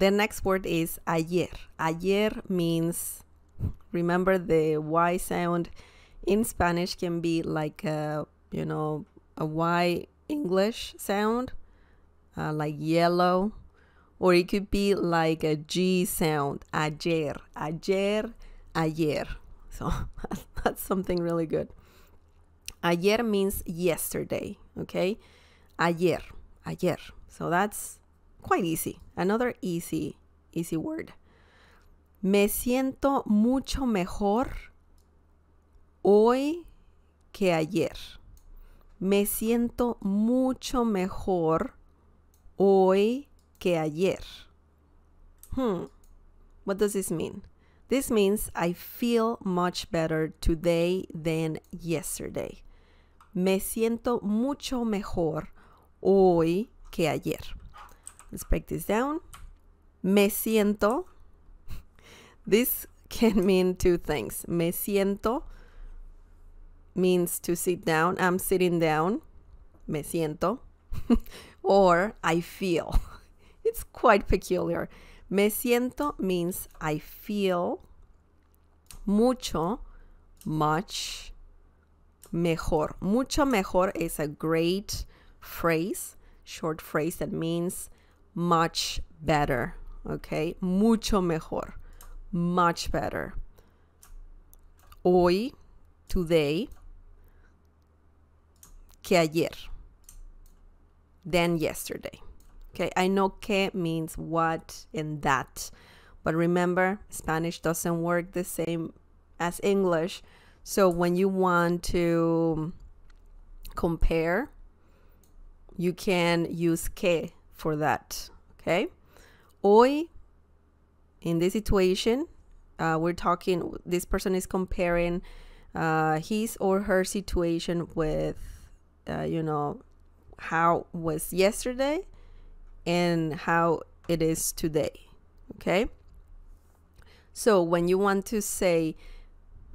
the next word is ayer. Ayer means, remember the Y sound in Spanish can be like a, you know, a Y English sound, uh, like yellow, or it could be like a G sound, ayer, ayer, ayer. So that's something really good. Ayer means yesterday, okay? Ayer, ayer. So that's quite easy. Another easy, easy word. Me siento mucho mejor hoy que ayer. Me siento mucho mejor hoy que ayer. Hmm. What does this mean? This means I feel much better today than yesterday. Me siento mucho mejor hoy que ayer. Let's break this down. Me siento. This can mean two things. Me siento means to sit down. I'm sitting down. Me siento. or I feel. It's quite peculiar. Me siento means I feel mucho, much mejor. Mucho mejor is a great phrase, short phrase that means much better. Okay, mucho mejor, much better. Hoy, today, que ayer, than yesterday. Okay, I know que means what and that, but remember, Spanish doesn't work the same as English. So when you want to compare, you can use que for that, okay? Hoy, in this situation, uh, we're talking, this person is comparing uh, his or her situation with, uh, you know, how was yesterday and how it is today, okay? So when you want to say,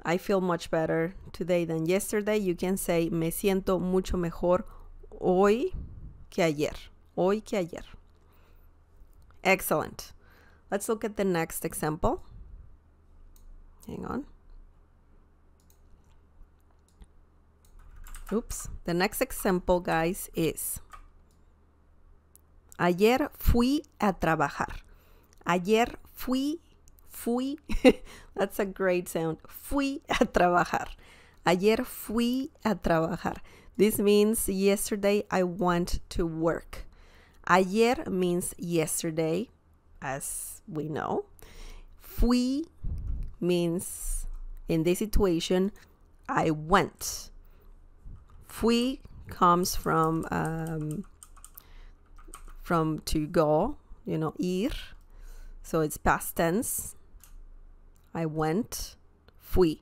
I feel much better today than yesterday, you can say, me siento mucho mejor hoy que ayer hoy que ayer. Excellent. Let's look at the next example. Hang on. Oops. The next example, guys, is Ayer fui a trabajar. Ayer fui, fui. That's a great sound. Fui a trabajar. Ayer fui a trabajar. This means yesterday I went to work. Ayer means yesterday, as we know. Fui means, in this situation, I went. Fui comes from um, from to go, you know, ir. So it's past tense. I went. Fui.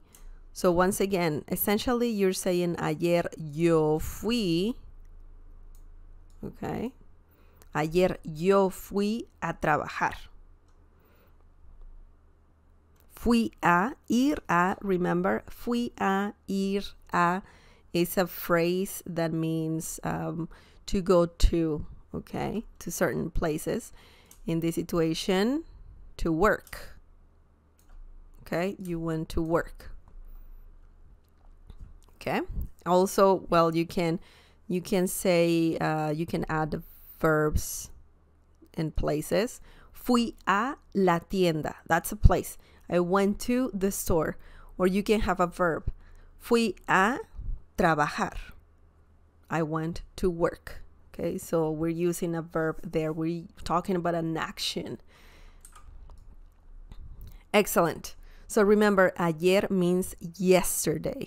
So once again, essentially you're saying ayer yo fui. Okay. Ayer yo fui a trabajar. Fui a, ir a, remember, fui a, ir a is a phrase that means um, to go to, okay, to certain places. In this situation, to work. Okay, you went to work. Okay. Also, well, you can you can say uh, you can add verbs and places. Fui a la tienda. That's a place. I went to the store. Or you can have a verb. Fui a trabajar. I went to work. Okay, so we're using a verb there. We're talking about an action. Excellent. So remember, ayer means yesterday.